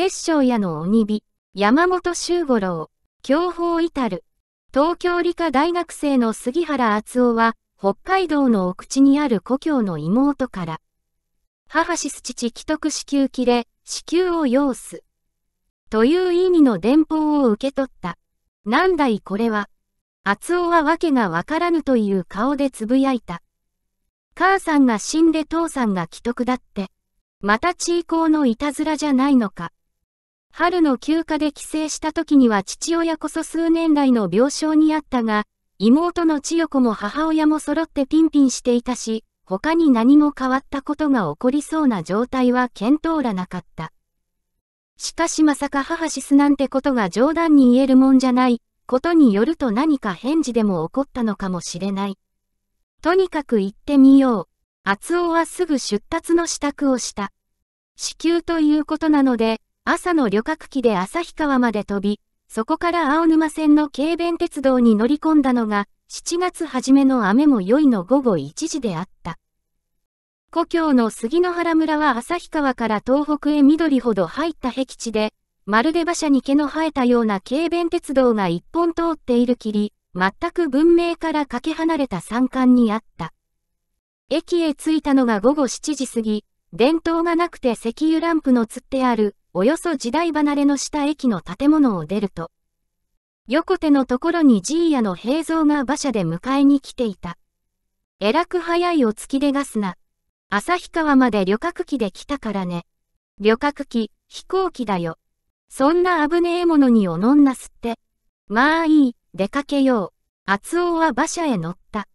摂政屋の鬼火、山本周五郎、教法至る、東京理科大学生の杉原敦夫は、北海道の奥地にある故郷の妹から、母シス父既得子宮切れ、子宮を要す。という意味の電報を受け取った。なんだいこれは。厚夫は訳がわからぬという顔でつぶやいた。母さんが死んで父さんが既得だって。また地位のいたずらじゃないのか。春の休暇で帰省した時には父親こそ数年来の病床にあったが、妹の千代子も母親も揃ってピンピンしていたし、他に何も変わったことが起こりそうな状態は見当らなかった。しかしまさか母シスなんてことが冗談に言えるもんじゃない、ことによると何か返事でも起こったのかもしれない。とにかく行ってみよう。厚尾はすぐ出立の支度をした。死休ということなので、朝の旅客機で旭川まで飛び、そこから青沼線の軽便鉄道に乗り込んだのが、7月初めの雨も良いの午後1時であった。故郷の杉の原村は旭川から東北へ緑ほど入った僻地で、まるで馬車に毛の生えたような軽便鉄道が一本通っているきり、全く文明からかけ離れた山間にあった。駅へ着いたのが午後7時過ぎ、電灯がなくて石油ランプのつってあるおよそ時代離れの下駅の建物を出ると、横手のところにジーヤの平蔵が馬車で迎えに来ていた。えらく早いお月でガスな。旭川まで旅客機で来たからね。旅客機、飛行機だよ。そんな危ねえものにおのんなすって。まあいい、出かけよう。厚尾は馬車へ乗った。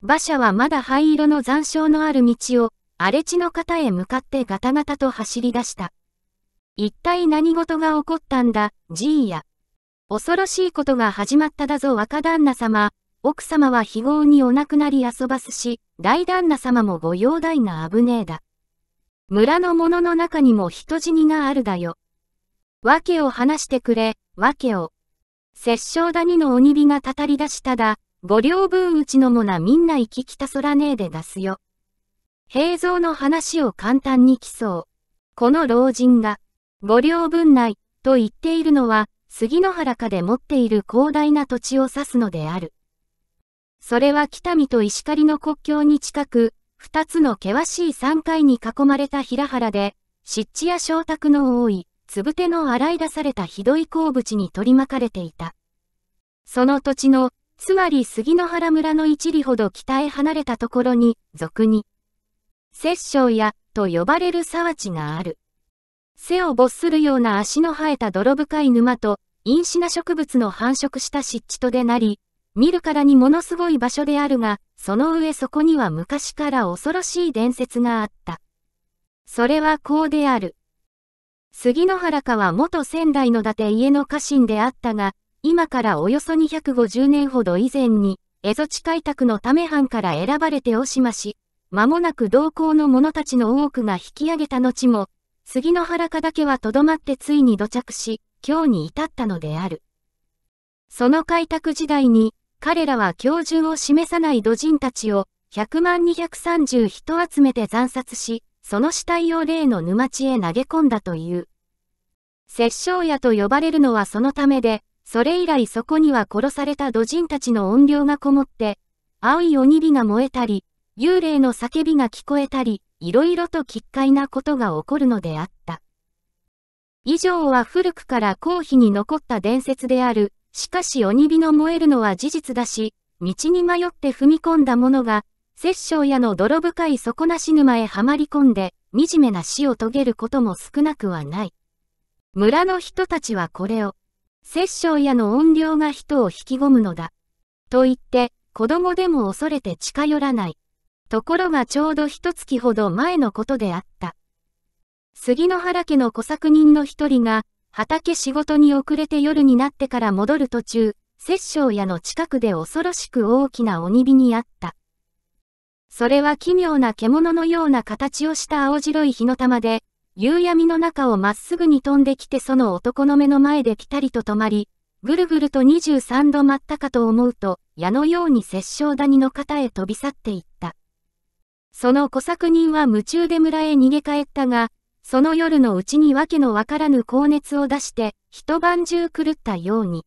馬車はまだ灰色の残照のある道を、荒れ地の方へ向かってガタガタと走り出した。一体何事が起こったんだ、じいや。恐ろしいことが始まっただぞ若旦那様。奥様は非業にお亡くなり遊ばすし、大旦那様もご容体が危ねえだ。村の者の中にも人死にがあるだよ。訳を話してくれ、訳を。殺生谷の鬼火がたたり出しただ、五両分うちのもなみんな行き来たそらねえで出すよ。平蔵の話を簡単に来そう。この老人が。五両分内と言っているのは、杉野原かで持っている広大な土地を指すのである。それは北見と石狩の国境に近く、二つの険しい山海に囲まれた平原で、湿地や小宅の多い、つぶての洗い出されたひどい鉱物に取り巻かれていた。その土地の、つまり杉野原村の一里ほど北へ離れたところに、俗に、摂政やと呼ばれる沢地がある。背を没するような足の生えた泥深い沼と、陰死な植物の繁殖した湿地とでなり、見るからにものすごい場所であるが、その上そこには昔から恐ろしい伝説があった。それはこうである。杉野原家は元仙台の伊達家の家臣であったが、今からおよそ250年ほど以前に、蝦夷地開拓のため藩から選ばれておしまし、間もなく同行の者たちの多くが引き上げた後も、杉の原家だけはとどまってついに土着し、今日に至ったのである。その開拓時代に、彼らは教準を示さない土人たちを、100万230人集めて惨殺し、その死体を例の沼地へ投げ込んだという。殺生屋と呼ばれるのはそのためで、それ以来そこには殺された土人たちの怨霊がこもって、青い鬼火が燃えたり、幽霊の叫びが聞こえたり、いろいろと奇怪なことが起こるのであった。以上は古くから公費に残った伝説である、しかし鬼火の燃えるのは事実だし、道に迷って踏み込んだ者が、殺生屋の泥深い底なし沼へはまり込んで、惨めな死を遂げることも少なくはない。村の人たちはこれを、殺生屋の怨霊が人を引き込むのだ。と言って、子供でも恐れて近寄らない。ところがちょうど一月ほど前のことであった。杉野原家の小作人の一人が、畑仕事に遅れて夜になってから戻る途中、摂生屋の近くで恐ろしく大きな鬼火にあった。それは奇妙な獣のような形をした青白い火の玉で、夕闇の中をまっすぐに飛んできてその男の目の前でピタリと止まり、ぐるぐると23度待ったかと思うと、矢のように摂生谷の肩へ飛び去っていった。その小作人は夢中で村へ逃げ帰ったが、その夜のうちに訳のわからぬ高熱を出して、一晩中狂ったように。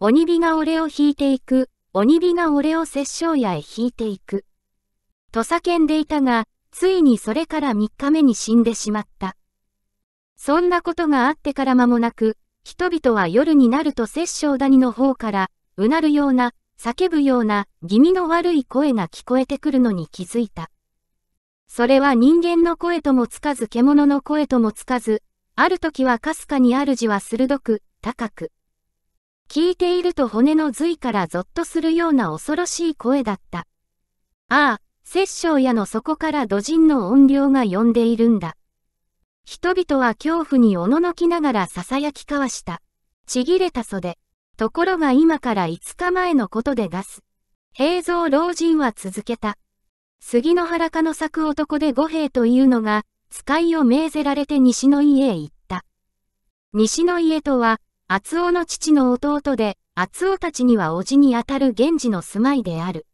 鬼火が俺を引いていく、鬼火が俺を殺生屋へ引いていく。と叫んでいたが、ついにそれから三日目に死んでしまった。そんなことがあってから間もなく、人々は夜になると殺生谷の方から、うなるような、叫ぶような気味の悪い声が聞こえてくるのに気づいた。それは人間の声ともつかず獣の声ともつかず、ある時はかすかに主は鋭く、高く。聞いていると骨の髄からゾッとするような恐ろしい声だった。ああ、殺生屋の底から土人の音量が呼んでいるんだ。人々は恐怖におののきながら囁き交わした。ちぎれた袖。ところが今から5日前のことで出す。平蔵老人は続けた。杉の原かの咲く男で五兵というのが、使いを命ぜられて西の家へ行った。西の家とは、厚尾の父の弟で、厚尾たちには叔父にあたる源氏の住まいである。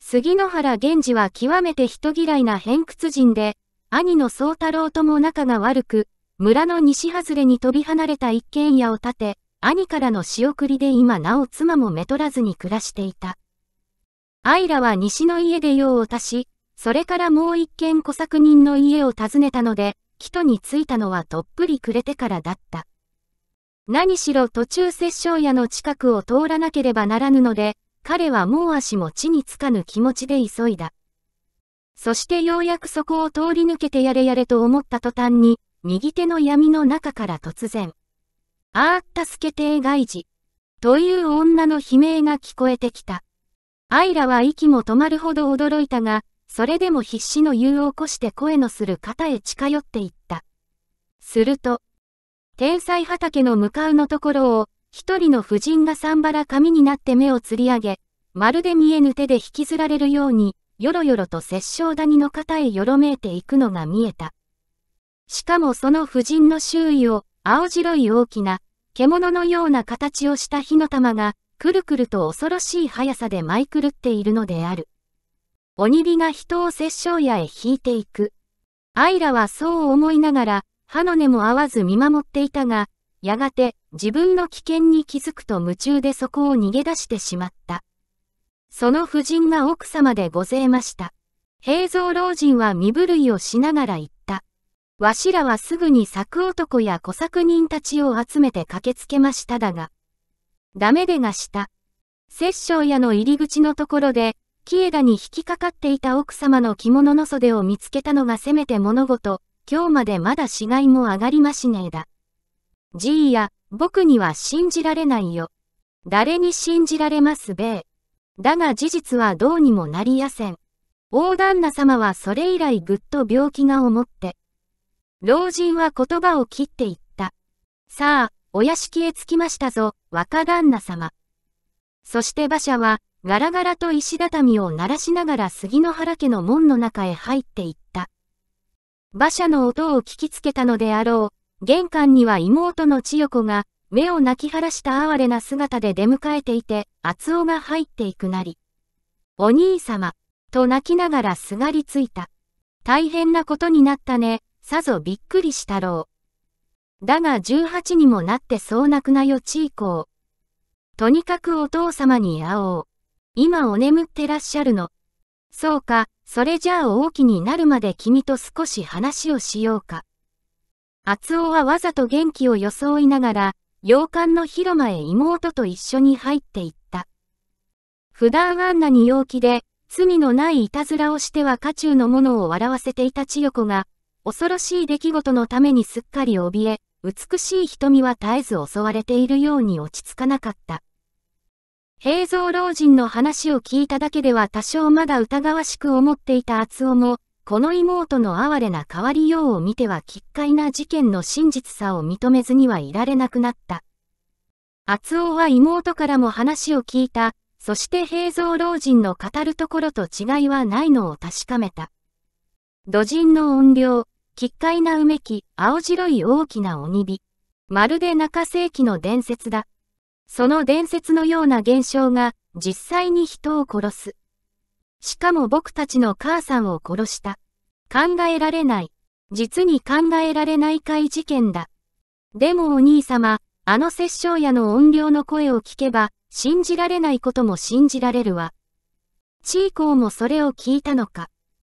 杉野原源氏は極めて人嫌いな偏屈人で、兄の宗太郎とも仲が悪く、村の西外れに飛び離れた一軒家を建て、兄からの仕送りで今なお妻もめとらずに暮らしていた。アイラは西の家で用を足し、それからもう一軒小作人の家を訪ねたので、帰途に着いたのはとっぷり暮れてからだった。何しろ途中殺傷屋の近くを通らなければならぬので、彼はもう足も地につかぬ気持ちで急いだ。そしてようやくそこを通り抜けてやれやれと思った途端に、右手の闇の中から突然、ああ、助たすけて外事。という女の悲鳴が聞こえてきた。アイラは息も止まるほど驚いたが、それでも必死の言うを起こして声のする方へ近寄っていった。すると、天才畑の向かうのところを、一人の婦人がさんばら髪になって目をつり上げ、まるで見えぬ手で引きずられるように、よろよろと殺生谷の肩へよろめいていくのが見えた。しかもその婦人の周囲を、青白い大きな、獣のような形をした火の玉が、くるくると恐ろしい速さで舞い狂っているのである。鬼火が人を殺生屋へ引いていく。アイラはそう思いながら、歯の根も合わず見守っていたが、やがて自分の危険に気づくと夢中でそこを逃げ出してしまった。その夫人が奥様でごぜいました。平蔵老人は身震いをしながら言っわしらはすぐにく男や小作人たちを集めて駆けつけましただが、ダメでがした。摂生屋の入り口のところで、木枝に引きかかっていた奥様の着物の袖を見つけたのがせめて物事、今日までまだ死骸も上がりましねえだ。じいや、僕には信じられないよ。誰に信じられますべえ。だが事実はどうにもなりやせん。大旦那様はそれ以来ぐっと病気が思って、老人は言葉を切って言った。さあ、お屋敷へ着きましたぞ、若旦那様。そして馬車は、ガラガラと石畳を鳴らしながら杉の原家の門の中へ入っていった。馬車の音を聞きつけたのであろう、玄関には妹の千代子が、目を泣き晴らした哀れな姿で出迎えていて、厚尾が入っていくなり。お兄様、と泣きながらすがりついた。大変なことになったね、さぞびっくりしたろう。だが18にもなってそう泣くなよちいこう。とにかくお父様に会おう。今お眠ってらっしゃるの。そうか、それじゃあ大きになるまで君と少し話をしようか。つおはわざと元気を装いながら、洋館の広間へ妹と一緒に入っていった。普段あんなに陽気で、罪のないいたずらをしては家中の者を笑わせていた千代子が、恐ろしい出来事のためにすっかり怯え、美しい瞳は絶えず襲われているように落ち着かなかった。平蔵老人の話を聞いただけでは多少まだ疑わしく思っていた厚尾も、この妹の哀れな変わりようを見ては奇怪な事件の真実さを認めずにはいられなくなった。厚尾は妹からも話を聞いた、そして平蔵老人の語るところと違いはないのを確かめた。土人の怨霊。奇怪なうめき、青白い大きな鬼火。まるで中世紀の伝説だ。その伝説のような現象が、実際に人を殺す。しかも僕たちの母さんを殺した。考えられない。実に考えられない怪事件だ。でもお兄様、あの殺生屋の怨霊の声を聞けば、信じられないことも信じられるわ。チーコーもそれを聞いたのか。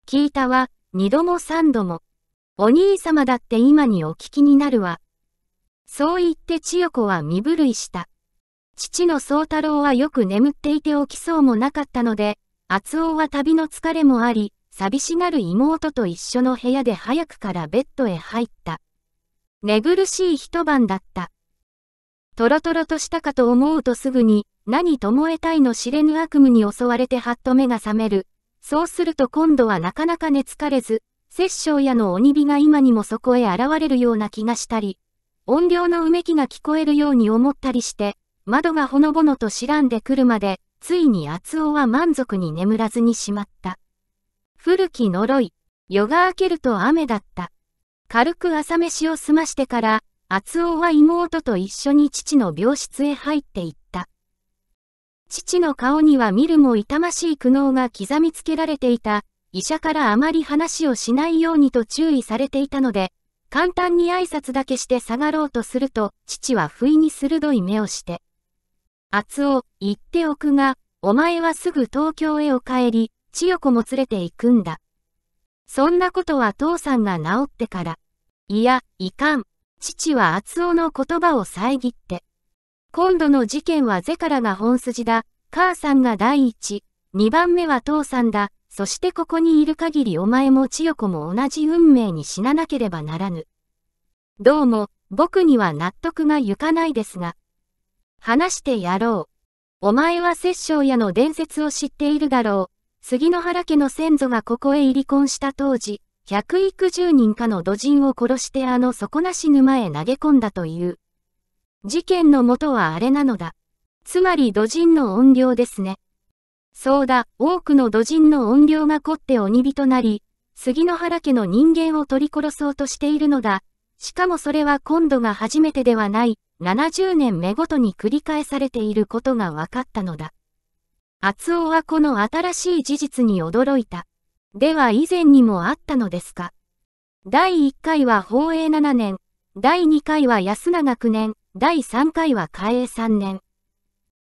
聞いたわ、二度も三度も。お兄様だって今にお聞きになるわ。そう言って千代子は身震いした。父の宗太郎はよく眠っていて起きそうもなかったので、厚尾は旅の疲れもあり、寂しがる妹と一緒の部屋で早くからベッドへ入った。寝苦しい一晩だった。トロトロとしたかと思うとすぐに、何ともえたいの知れぬ悪夢に襲われてはっと目が覚める。そうすると今度はなかなか寝つかれず、殺生屋の鬼火が今にもそこへ現れるような気がしたり、音量のうめきが聞こえるように思ったりして、窓がほのぼのとらんでくるまで、ついに厚尾は満足に眠らずにしまった。古き呪い、夜が明けると雨だった。軽く朝飯を済ましてから、厚尾は妹と一緒に父の病室へ入っていった。父の顔には見るも痛ましい苦悩が刻みつけられていた。医者からあまり話をしないようにと注意されていたので、簡単に挨拶だけして下がろうとすると、父は不意に鋭い目をして。厚お、言っておくが、お前はすぐ東京へお帰り、千代子も連れて行くんだ。そんなことは父さんが治ってから。いや、いかん。父はつおの言葉を遮って。今度の事件はゼからが本筋だ。母さんが第一、二番目は父さんだ。そしてここにいる限りお前も千代子も同じ運命に死ななければならぬ。どうも、僕には納得がゆかないですが。話してやろう。お前は摂政屋の伝説を知っているだろう。杉野原家の先祖がここへ入り婚した当時、百幾十人かの土人を殺してあの底なし沼へ投げ込んだという。事件の元はあれなのだ。つまり土人の怨霊ですね。そうだ、多くの土人の怨霊が凝って鬼火となり、杉の原家の人間を取り殺そうとしているのだ。しかもそれは今度が初めてではない、70年目ごとに繰り返されていることが分かったのだ。厚尾はこの新しい事実に驚いた。では以前にもあったのですか。第1回は宝永7年、第2回は安永9年、第3回は嘉永3年。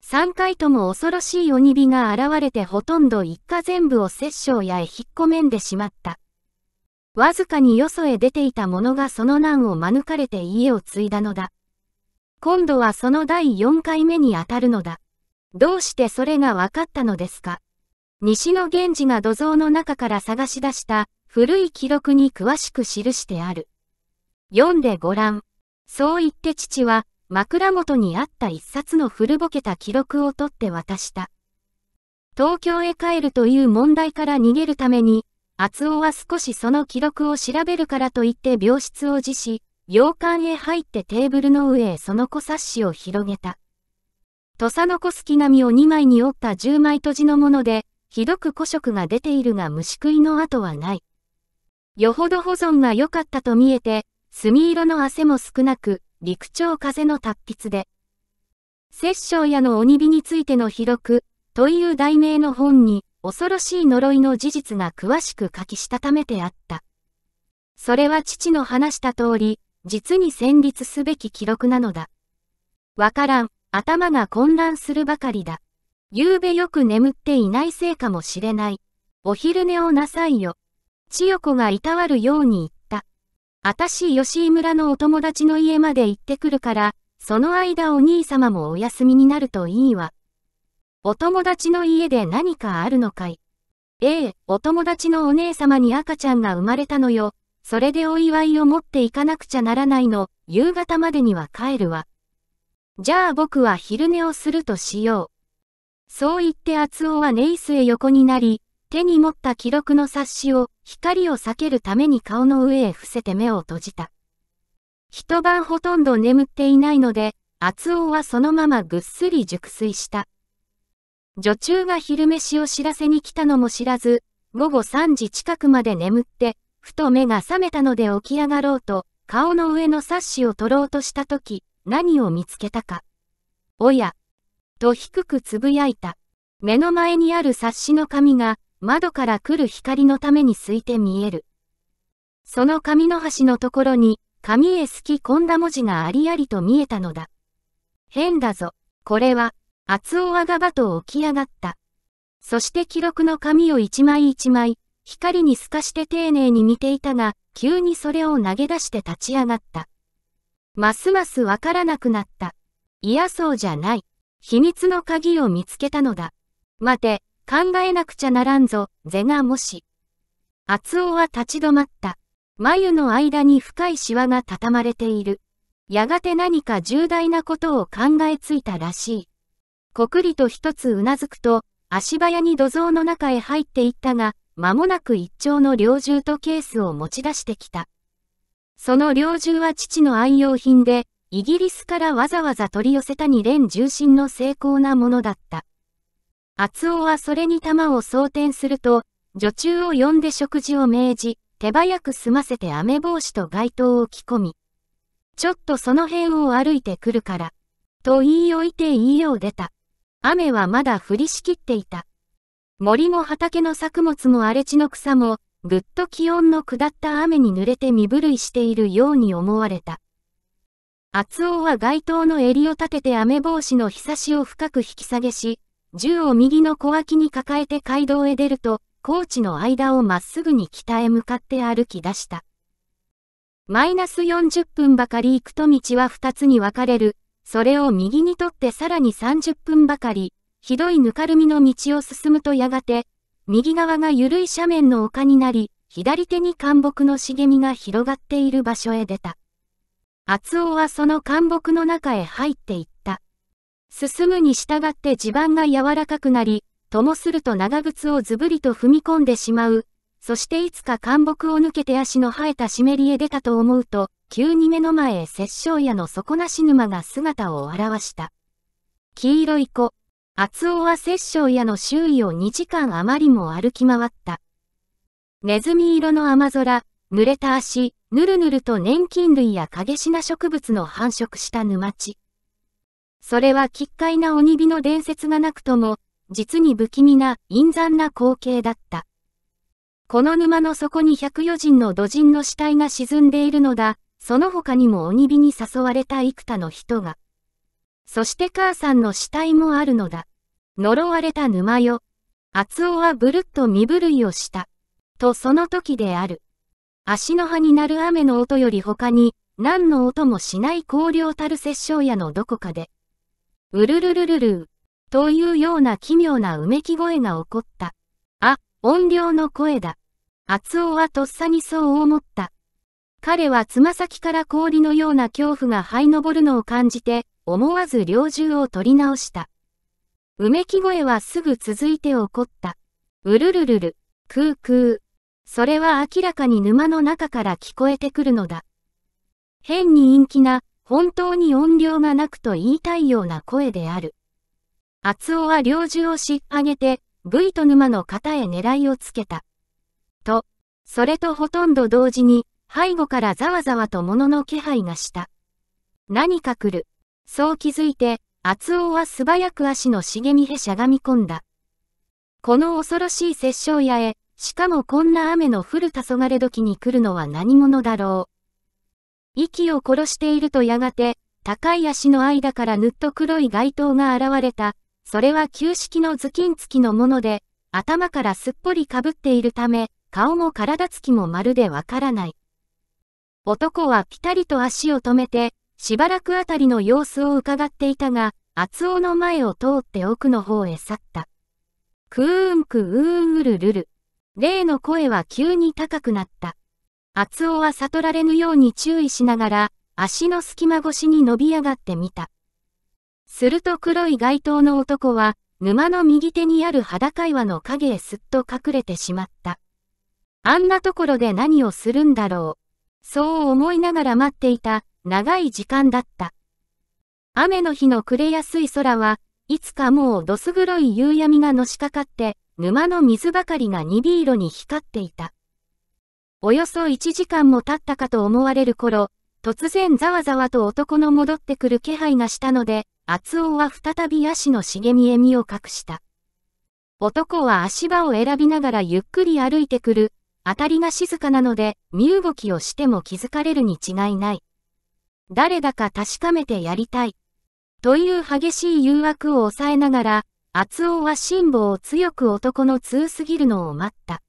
3回とも恐ろしい鬼火が現れてほとんど一家全部を殺生やへ引っ込めんでしまった。わずかによそへ出ていた者がその難を免れて家を継いだのだ。今度はその第4回目にあたるのだ。どうしてそれが分かったのですか西野源氏が土蔵の中から探し出した古い記録に詳しく記してある。読んでごらん。そう言って父は枕元にあった一冊の古ぼけた記録を取って渡した。東京へ帰るという問題から逃げるために、厚尾は少しその記録を調べるからと言って病室を辞し、洋館へ入ってテーブルの上へその小冊子を広げた。土佐の小すき紙を2枚に折った10枚閉じのもので、ひどく古色が出ているが虫食いの跡はない。よほど保存が良かったと見えて、墨色の汗も少なく、陸長風の達筆で、摂政やの鬼火についての記録という題名の本に、恐ろしい呪いの事実が詳しく書きしたためてあった。それは父の話した通り、実に戦慄すべき記録なのだ。わからん、頭が混乱するばかりだ。夕べよく眠っていないせいかもしれない。お昼寝をなさいよ。千代子がいたわるように言っあたし吉井村のお友達の家まで行ってくるから、その間お兄様もお休みになるといいわ。お友達の家で何かあるのかいええ、お友達のお姉様に赤ちゃんが生まれたのよ。それでお祝いを持っていかなくちゃならないの、夕方までには帰るわ。じゃあ僕は昼寝をするとしよう。そう言って厚尾はネイスへ横になり、手に持った記録の冊子を光を避けるために顔の上へ伏せて目を閉じた。一晩ほとんど眠っていないので、厚尾はそのままぐっすり熟睡した。女中が昼飯を知らせに来たのも知らず、午後3時近くまで眠って、ふと目が覚めたので起き上がろうと、顔の上の冊子を取ろうとしたとき、何を見つけたか。おや、と低くつぶやいた。目の前にある冊子の紙が、窓から来る光のために空いて見える。その紙の端のところに、紙へすき込んだ文字がありありと見えたのだ。変だぞ。これは、厚尾わがばと起き上がった。そして記録の紙を一枚一枚、光に透かして丁寧に見ていたが、急にそれを投げ出して立ち上がった。ますますわからなくなった。嫌そうじゃない。秘密の鍵を見つけたのだ。待て、考えなくちゃならんぞ、是がもし。厚尾は立ち止まった。眉の間に深いシワが畳まれている。やがて何か重大なことを考えついたらしい。こくりと一つうなずくと、足早に土蔵の中へ入っていったが、間もなく一丁の猟銃とケースを持ち出してきた。その猟銃は父の愛用品で、イギリスからわざわざ取り寄せたに連重心の精巧なものだった。厚尾はそれに玉を装填すると、女中を呼んで食事を命じ、手早く済ませて雨帽子と街灯を着込み、ちょっとその辺を歩いてくるから、と言い置いていよう出た。雨はまだ降りしきっていた。森も畑の作物も荒れ地の草も、ぐっと気温の下った雨に濡れて身震いしているように思われた。厚尾は街灯の襟を立てて雨帽子のひさしを深く引き下げし、銃を右の小脇に抱えて街道へ出ると、高地の間をまっすぐに北へ向かって歩き出した。マイナス40分ばかり行くと道は2つに分かれる。それを右にとってさらに30分ばかり、ひどいぬかるみの道を進むとやがて、右側が緩い斜面の丘になり、左手に干木の茂みが広がっている場所へ出た。厚尾はその干木の中へ入っていった。進むに従って地盤が柔らかくなり、ともすると長靴をずぶりと踏み込んでしまう。そしていつか干木を抜けて足の生えた湿りへ出たと思うと、急に目の前へ殺生屋の底なし沼が姿を現した。黄色い子、厚尾は殺生屋の周囲を2時間余りも歩き回った。ネズミ色の雨空、濡れた足、ぬるぬると粘菌類や影品植物の繁殖した沼地。それは奇怪な鬼火の伝説がなくとも、実に不気味な陰惨な光景だった。この沼の底に百余人の土人の死体が沈んでいるのだ、その他にも鬼火に誘われた幾多の人が。そして母さんの死体もあるのだ。呪われた沼よ。厚尾はぶるっと身震いをした。とその時である。足の葉になる雨の音より他に、何の音もしない荒涼たる殺生屋のどこかで。うるるるるるというような奇妙なうめき声が起こった。あ、音量の声だ。厚尾はとっさにそう思った。彼はつま先から氷のような恐怖が這い上るのを感じて、思わず猟銃を取り直した。うめき声はすぐ続いて起こった。うるるるる、空空。それは明らかに沼の中から聞こえてくるのだ。変に陰気な、本当に音量がなくと言いたいような声である。厚尾は領事をしっ上げて、V と沼の型へ狙いをつけた。と、それとほとんど同時に、背後からざわざわと物の気配がした。何か来る。そう気づいて、厚尾は素早く足の茂みへしゃがみ込んだ。この恐ろしい殺生屋へ、しかもこんな雨の降る黄昏時に来るのは何者だろう。息を殺しているとやがて、高い足の間からぬっと黒い街灯が現れた。それは旧式の頭巾付きのもので、頭からすっぽりかぶっているため、顔も体つきもまるでわからない。男はピタリと足を止めて、しばらくあたりの様子を伺っていたが、厚尾の前を通って奥の方へ去った。クーンクーンうるるる。例の声は急に高くなった。厚尾は悟られぬように注意しながら、足の隙間越しに伸び上がってみた。すると黒い街灯の男は、沼の右手にある裸岩の影へすっと隠れてしまった。あんなところで何をするんだろう。そう思いながら待っていた、長い時間だった。雨の日の暮れやすい空は、いつかもうどす黒い夕闇がのしかかって、沼の水ばかりが鈍色に光っていた。およそ1時間も経ったかと思われる頃、突然ざわざわと男の戻ってくる気配がしたので、厚尾は再び足の茂みへ身を隠した。男は足場を選びながらゆっくり歩いてくる、当たりが静かなので、身動きをしても気づかれるに違いない。誰だか確かめてやりたい。という激しい誘惑を抑えながら、厚尾は辛抱を強く男の強すぎるのを待った。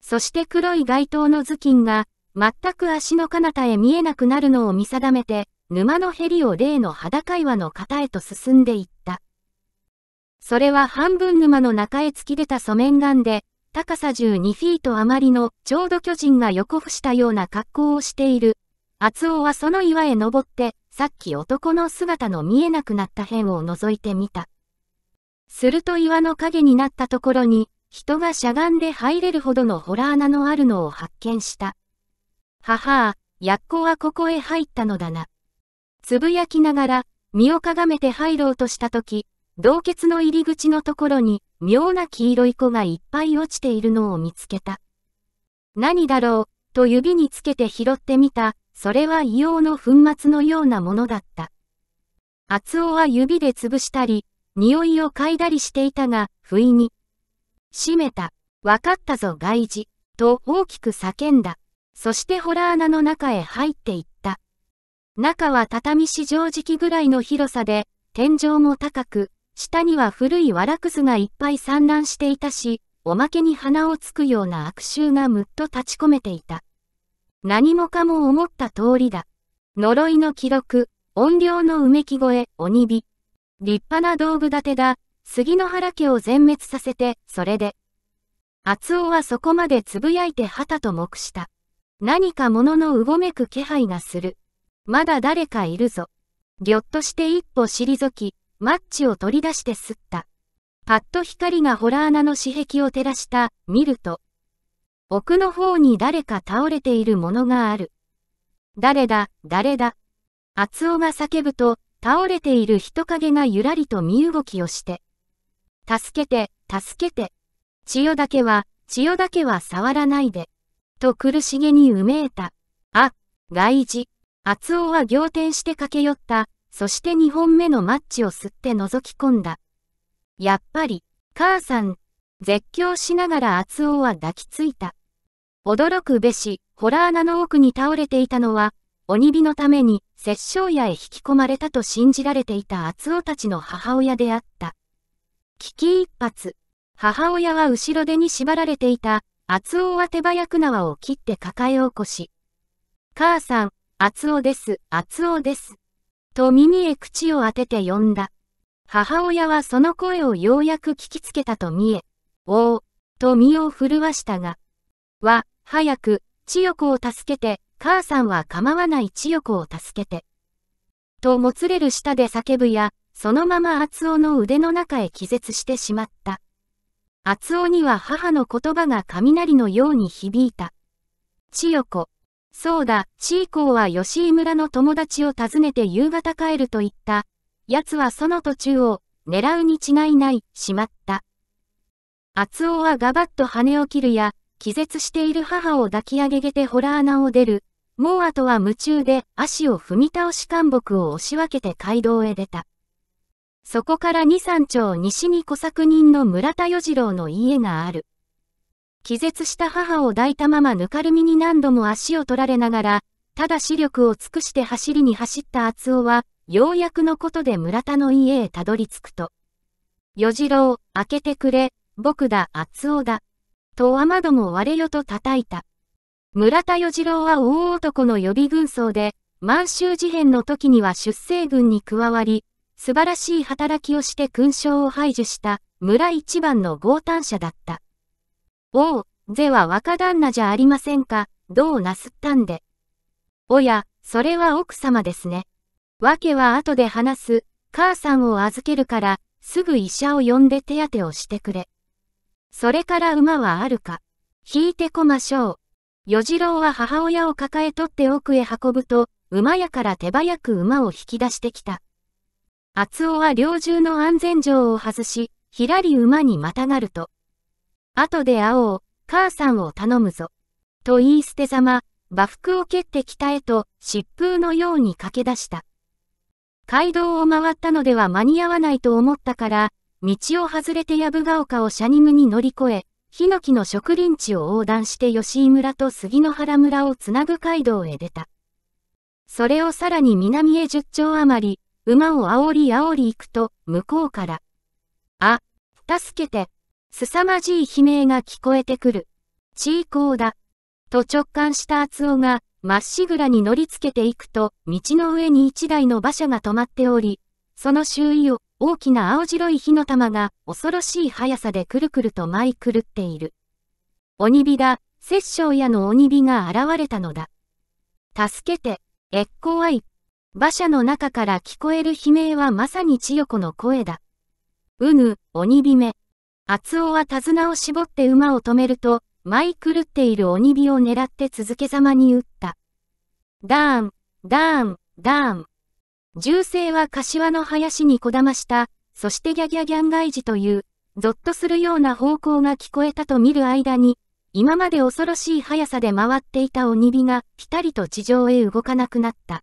そして黒い街灯の頭巾が、全く足の彼方へ見えなくなるのを見定めて、沼のヘリを例の裸岩の型へと進んでいった。それは半分沼の中へ突き出た素面岩で、高さ12フィート余りのちょうど巨人が横伏したような格好をしている。厚尾はその岩へ登って、さっき男の姿の見えなくなった辺を覗いてみた。すると岩の影になったところに、人がしゃがんで入れるほどのホラー穴のあるのを発見した。ははあ、やっこはここへ入ったのだな。つぶやきながら、身をかがめて入ろうとしたとき、洞穴の入り口のところに、妙な黄色い子がいっぱい落ちているのを見つけた。何だろう、と指につけて拾ってみた、それは硫黄の粉末のようなものだった。厚尾は指で潰したり、匂いを嗅いだりしていたが、不意に、閉めた。わかったぞ外事。と大きく叫んだ。そしてホラー穴の中へ入っていった。中は畳四畳敷ぐらいの広さで、天井も高く、下には古いわらくずがいっぱい散乱していたし、おまけに鼻をつくような悪臭がむっと立ち込めていた。何もかも思った通りだ。呪いの記録、音量のうめき声、鬼火。立派な道具立てだ、杉の原家を全滅させて、それで。厚尾はそこまでつぶやいて旗と目した。何か物のうごめく気配がする。まだ誰かいるぞ。ぎょっとして一歩退き、マッチを取り出して吸った。パッと光がホラー穴の刺壁を照らした、見ると。奥の方に誰か倒れているものがある。誰だ、誰だ。厚尾が叫ぶと、倒れている人影がゆらりと身動きをして。助けて、助けて。千代だけは、千代だけは触らないで。と苦しげにうめいた。あ、外事。厚尾は仰天して駆け寄った。そして2本目のマッチを吸って覗き込んだ。やっぱり、母さん。絶叫しながら厚尾は抱きついた。驚くべし、ホラー穴の奥に倒れていたのは、鬼火のために殺生屋へ引き込まれたと信じられていた厚尾たちの母親であった。危機一発。母親は後ろ手に縛られていた、厚尾は手早く縄を切って抱え起こし。母さん、厚尾です、厚尾です。と耳へ口を当てて呼んだ。母親はその声をようやく聞きつけたと見え、おお、と身を震わしたが、は、早く、千代子を助けて、母さんは構わない千代子を助けて。ともつれる舌で叫ぶや、そのまま厚尾の腕の中へ気絶してしまった。厚尾には母の言葉が雷のように響いた。千代子。そうだ、チーコは吉井村の友達を訪ねて夕方帰ると言った。奴はその途中を、狙うに違いない、しまった。厚尾はガバッと羽を切るや、気絶している母を抱き上げげてホラー穴を出る。もうあとは夢中で足を踏み倒し干木を押し分けて街道へ出た。そこから二三町西に小作人の村田与次郎の家がある。気絶した母を抱いたままぬかるみに何度も足を取られながら、ただ視力を尽くして走りに走った厚尾は、ようやくのことで村田の家へたどり着くと。与次郎、開けてくれ、僕だ、厚尾だ。と雨戸も割れよと叩いた。村田与次郎は大男の予備軍曹で、満州事変の時には出征軍に加わり、素晴らしい働きをして勲章を排除した村一番の豪胆者だった。おう、ぜは若旦那じゃありませんか、どうなすったんで。おや、それは奥様ですね。わけは後で話す、母さんを預けるから、すぐ医者を呼んで手当てをしてくれ。それから馬はあるか。引いてこましょう。与次郎は母親を抱え取って奥へ運ぶと、馬屋から手早く馬を引き出してきた。厚尾は猟銃の安全錠を外し、ひらり馬にまたがると。後で会おう、母さんを頼むぞ。と言い捨てざま、馬服を蹴って北へと疾風のように駆け出した。街道を回ったのでは間に合わないと思ったから、道を外れて藪ヶ丘をシャニムに乗り越え、ヒノキの植林地を横断して吉井村と杉の原村をつなぐ街道へ出た。それをさらに南へ10丁余り、馬を煽り煽り行くと、向こうから。あ、助けて。凄まじい悲鳴が聞こえてくる。チー高だ。と直感した厚尾が、まっしぐらに乗りつけていくと、道の上に一台の馬車が止まっており、その周囲を大きな青白い火の玉が恐ろしい速さでくるくると舞い狂っている。鬼火だ、摂生屋の鬼火が現れたのだ。助けて、越光は馬車の中から聞こえる悲鳴はまさに千代子の声だ。うぬ、鬼火め。厚尾は手綱を絞って馬を止めると、舞い狂っている鬼火を狙って続けざまに打った。ダーン、ダーン、ダーン。銃声は柏の林にこだました、そしてギャギャギャンガイジという、ゾッとするような方向が聞こえたと見る間に、今まで恐ろしい速さで回っていた鬼火が、ぴたりと地上へ動かなくなった。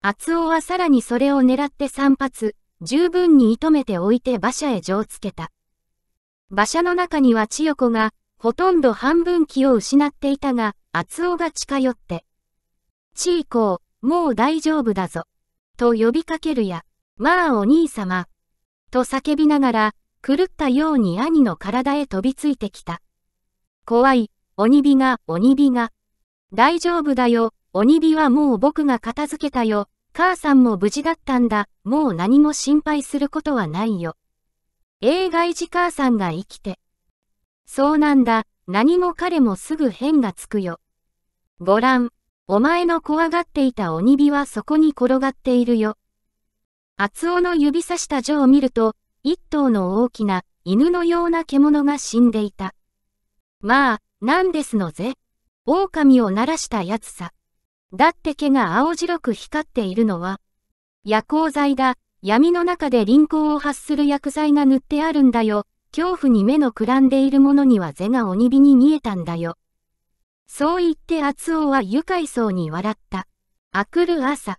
厚尾はさらにそれを狙って散発、十分に射止めておいて馬車へ錠つけた。馬車の中には千代子が、ほとんど半分気を失っていたが、厚尾が近寄って。ちいこう、もう大丈夫だぞ。と呼びかけるや、まあお兄様。と叫びながら、狂ったように兄の体へ飛びついてきた。怖い、鬼火が、鬼火が。大丈夫だよ、鬼火はもう僕が片付けたよ。母さんも無事だったんだ。もう何も心配することはないよ。映画時母さんが生きて。そうなんだ。何も彼もすぐ変がつくよ。ご覧。お前の怖がっていた鬼火はそこに転がっているよ。厚尾の指さした女を見ると、一頭の大きな犬のような獣が死んでいた。まあ、なんですのぜ。狼を鳴らしたやつさ。だって毛が青白く光っているのは、夜光剤だ、闇の中で輪行を発する薬剤が塗ってあるんだよ、恐怖に目のくらんでいる者には是が鬼火に見えたんだよ。そう言って厚尾は愉快そうに笑った。明くる朝。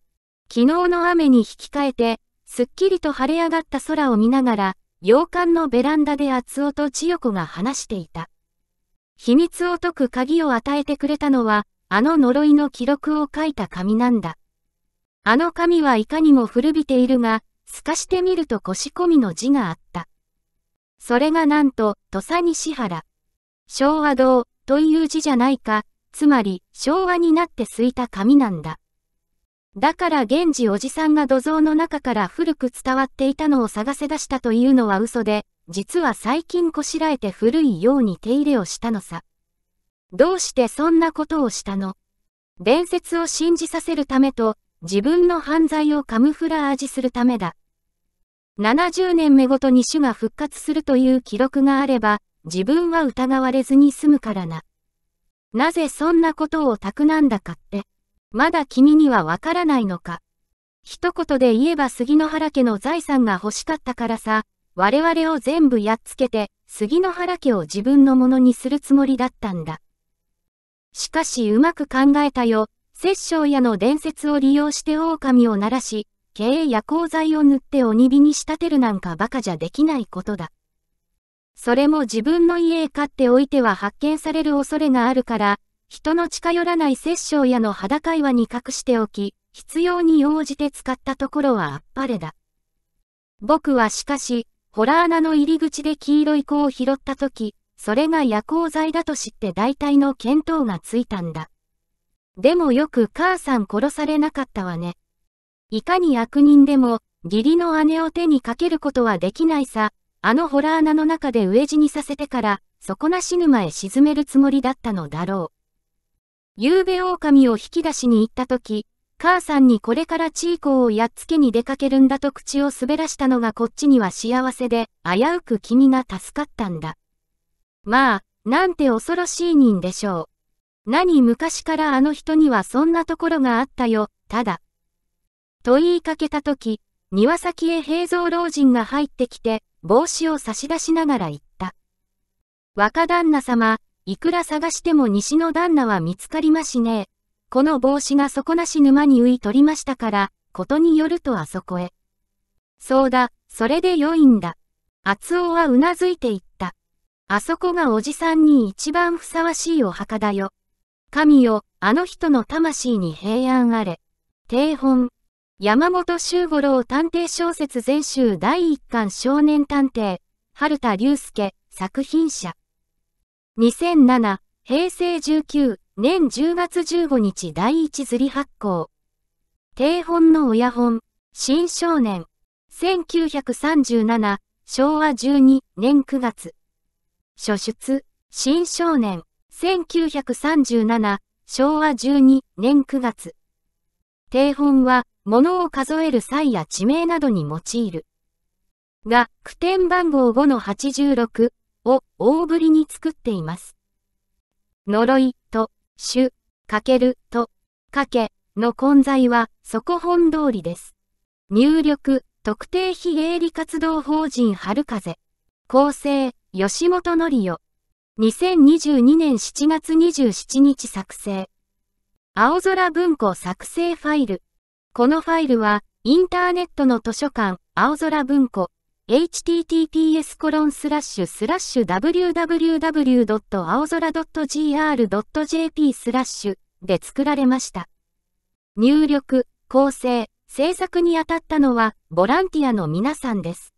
昨日の雨に引き換えて、すっきりと晴れ上がった空を見ながら、洋館のベランダで厚尾と千代子が話していた。秘密を解く鍵を与えてくれたのは、あの呪いの記録を書いた紙なんだ。あの紙はいかにも古びているが、透かしてみると腰込みの字があった。それがなんと、土佐西原。昭和堂という字じゃないか、つまり昭和になってすいた紙なんだ。だから源氏おじさんが土蔵の中から古く伝わっていたのを探せ出したというのは嘘で、実は最近こしらえて古いように手入れをしたのさ。どうしてそんなことをしたの伝説を信じさせるためと、自分の犯罪をカムフラージュするためだ。70年目ごとに種が復活するという記録があれば、自分は疑われずに済むからな。なぜそんなことを企んだかって、まだ君にはわからないのか。一言で言えば杉野原家の財産が欲しかったからさ、我々を全部やっつけて、杉野原家を自分のものにするつもりだったんだ。しかしうまく考えたよ。摂政屋の伝説を利用して狼を鳴らし、経営や鉱剤を塗って鬼火に仕立てるなんか馬鹿じゃできないことだ。それも自分の家へ飼っておいては発見される恐れがあるから、人の近寄らない摂政屋の裸岩に隠しておき、必要に応じて使ったところはあっぱれだ。僕はしかし、ホラー穴の入り口で黄色い子を拾ったとき、それが夜行剤だと知って大体の見当がついたんだ。でもよく母さん殺されなかったわね。いかに悪人でも、義理の姉を手にかけることはできないさ。あのホラー穴の中で飢え死にさせてから、底なし沼へ沈めるつもりだったのだろう。夕べ狼を引き出しに行った時、母さんにこれからチーコをやっつけに出かけるんだと口を滑らしたのがこっちには幸せで、危うく君が助かったんだ。まあ、なんて恐ろしい人でしょう。何昔からあの人にはそんなところがあったよ、ただ。と言いかけたとき、庭先へ平蔵老人が入ってきて、帽子を差し出しながら言った。若旦那様、いくら探しても西の旦那は見つかりましねえ。この帽子が底なし沼に浮い取りましたから、ことによるとあそこへ。そうだ、それで良いんだ。厚尾はうなずいて言っあそこがおじさんに一番ふさわしいお墓だよ。神よ、あの人の魂に平安あれ。定本。山本周五郎探偵小説全集第1巻少年探偵、春田隆介、作品者。2007、平成19年10月15日第1釣り発行。定本の親本、新少年。1937、昭和12年9月。初出、新少年、1937、昭和12年9月。定本は、物を数える際や地名などに用いる。が、句点番号5の86を大ぶりに作っています。呪いと、主、かけると、かけの混在は、底本通りです。入力、特定非営利活動法人春風。構成、吉本のりよ。2022年7月27日作成。青空文庫作成ファイル。このファイルは、インターネットの図書館、青空文庫、https コロンスラッシュスラッシュ www.aozora.gr.jp スラッシュで作られました。入力、構成、制作に当たったのはボランティアの皆さんです。